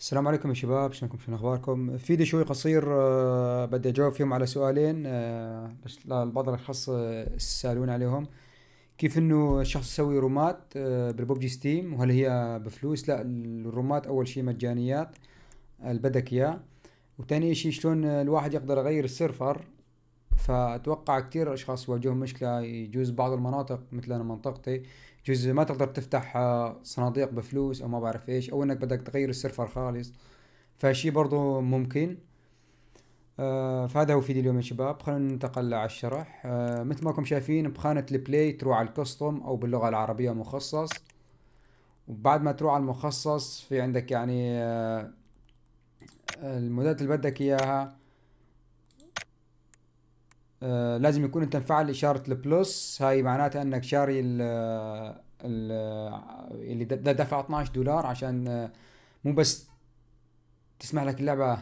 السلام عليكم يا شباب شلونكم شنو اخباركم فيديو شوي قصير آه، بدي اجاوب فيهم على سؤالين آه، بس البعض الاشخاص آه، سالون عليهم كيف انه الشخص يسوي رومات بالببجي ستيم وهل هي بفلوس لا الرومات اول شيء مجانيات البدك بدك اياه وتاني شيء شلون الواحد يقدر يغير السيرفر فاتوقع كثير اشخاص يواجهون مشكله يجوز بعض المناطق مثل انا منطقتي يجوز ما تقدر تفتح آه، صناديق بفلوس او ما بعرف ايش او انك بدك تغير السيرفر خالص فشي برضو ممكن آه، فهذا هو فيديو اليوم يا شباب خلينا ننتقل على الشرح آه، مثل ما كم شايفين بخانة البلاي تروح على الكستوم او باللغة العربية مخصص وبعد ما تروح على المخصص في عندك يعني آه المودات اللي بدك اياها آه، لازم يكون انت مفعل اشاره البلس هاي معناتها انك شاري ال آه، ال آه، اللي دفع 12 دولار عشان مو بس تسمح لك اللعبه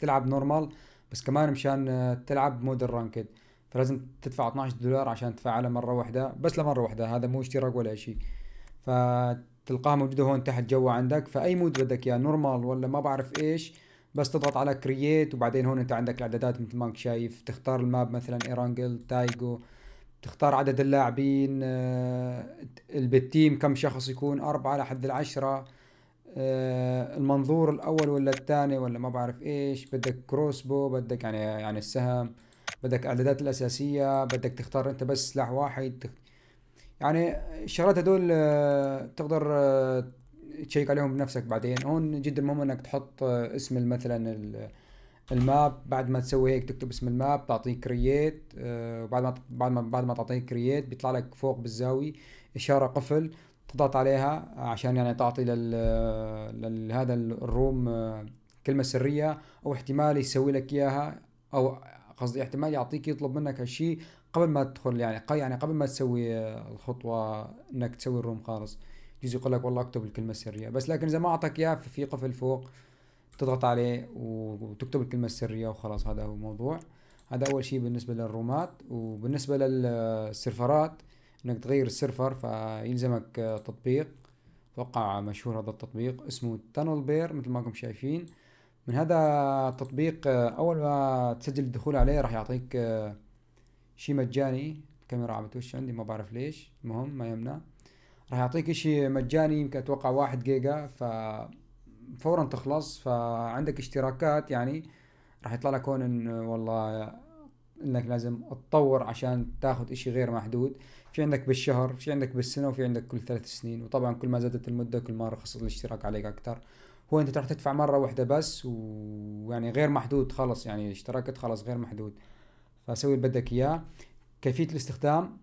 تلعب نورمال بس كمان مشان تلعب مود الرانكد فلازم تدفع 12 دولار عشان تفعلها مره واحده بس لمره واحده هذا مو اشتراك ولا شيء فتلقاها موجوده هون تحت جوا عندك فاي مود بدك يا نورمال ولا ما بعرف ايش بس تضغط على كرييت وبعدين هون انت عندك الاعدادات مثل ما انت شايف تختار الماب مثلا ايرانجل تايجو تختار عدد اللاعبين آه، بالتيم كم شخص يكون أربعة لحد العشرة آه، المنظور الأول ولا الثاني ولا ما بعرف إيش بدك كروسبو بدك يعني يعني السهم بدك إعدادات الأساسية بدك تختار أنت بس سلاح واحد يعني الشغلات هدول آه، تقدر تشيك عليهم بنفسك بعدين هون جدا مهم انك تحط اسم مثلا الماب بعد ما تسوي هيك تكتب اسم الماب تعطيه كرييت وبعد آه، ما بعد ما بعد ما تعطيه كرييت بيطلع لك فوق بالزاويه اشاره قفل تضغط عليها عشان يعني تعطي لل... لهذا الروم آه، كلمه سريه او احتمال يسوي لك اياها او قصدي احتمال يعطيك يطلب منك هالشيء قبل ما تدخل يعني يعني قبل ما تسوي آه، الخطوه انك تسوي الروم خالص يجوز يقول لك والله اكتب الكلمه السريه بس لكن اذا ما اعطاك اياها في قفل فوق تضغط عليه وتكتب الكلمه السريه وخلاص هذا هو الموضوع هذا اول شيء بالنسبه للرومات وبالنسبه للسيرفرات انك تغير السيرفر فيلزمك تطبيق اتوقع مشهور هذا التطبيق اسمه تانل بير مثل ما راكم شايفين من هذا التطبيق اول ما تسجل الدخول عليه راح يعطيك شيء مجاني الكاميرا عم توش عندي ما بعرف ليش المهم ما يمنع راح يعطيك شيء مجاني يمكن اتوقع واحد جيجا ف فورا تخلص فعندك اشتراكات يعني راح يطلع لك هون إن والله انك لازم تطور عشان تاخذ اشي غير محدود في عندك بالشهر في عندك بالسنه وفي عندك كل ثلاث سنين وطبعا كل ما زادت المده كل ما رخص الاشتراك عليك اكثر هو انت راح تدفع مره واحده بس ويعني غير محدود خلص يعني اشتراكك خلص غير محدود فسوي اللي بدك اياه كيفيه الاستخدام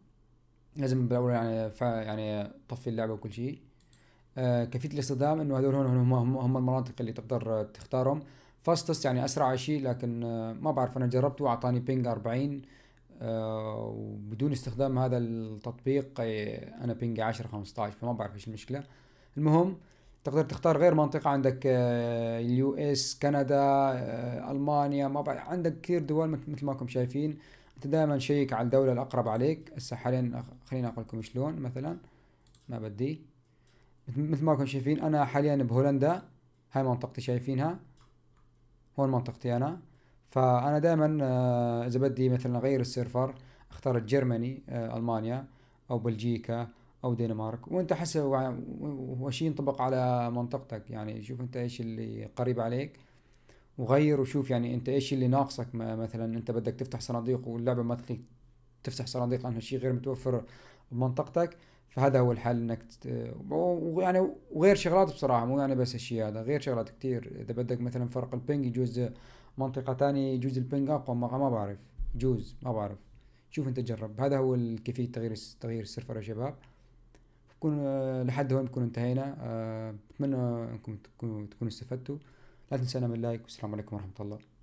لازم بالاول يعني يعني طفي اللعبه وكل شيء آه كيفيه الاستخدام انه هذول هون هم, هم, المناطق اللي تقدر تختارهم فاستس يعني اسرع شيء لكن آه ما بعرف انا جربته اعطاني بينج 40 آه وبدون استخدام هذا التطبيق إيه، انا بينج 10 15 فما بعرف ايش المشكله المهم تقدر تختار غير منطقة عندك آه، اليو اس كندا آه، المانيا ما بعرف عندك كثير دول مثل ما كم شايفين انت دائما شيك على الدولة الأقرب عليك هسه حاليا خليني أقول لكم شلون مثلا ما بدي مثل ما راكم شايفين أنا حاليا بهولندا هاي منطقتي شايفينها هون منطقتي أنا فأنا دائما آه، إذا بدي مثلا أغير السيرفر اختار جيرماني آه، ألمانيا أو بلجيكا أو دنمارك وأنت حسب وشي ينطبق على منطقتك يعني شوف أنت إيش اللي قريب عليك وغير وشوف يعني انت ايش اللي ناقصك مثلا انت بدك تفتح صناديق واللعبه ما تخليك تفتح صناديق لانها شيء غير متوفر بمنطقتك فهذا هو الحل انك ويعني وغير شغلات بصراحه مو يعني بس الشيء هذا غير شغلات كثير اذا بدك مثلا فرق البنج يجوز منطقه ثانيه يجوز البنج اقوى ما بعرف يجوز ما بعرف شوف انت جرب هذا هو كيفيه تغيير تغيير السيرفر يا شباب بكون آه، لحد هون بكون انتهينا آه، بتمنى انكم تكونوا تكونوا استفدتوا لا تنسى من لايك والسلام عليكم ورحمه الله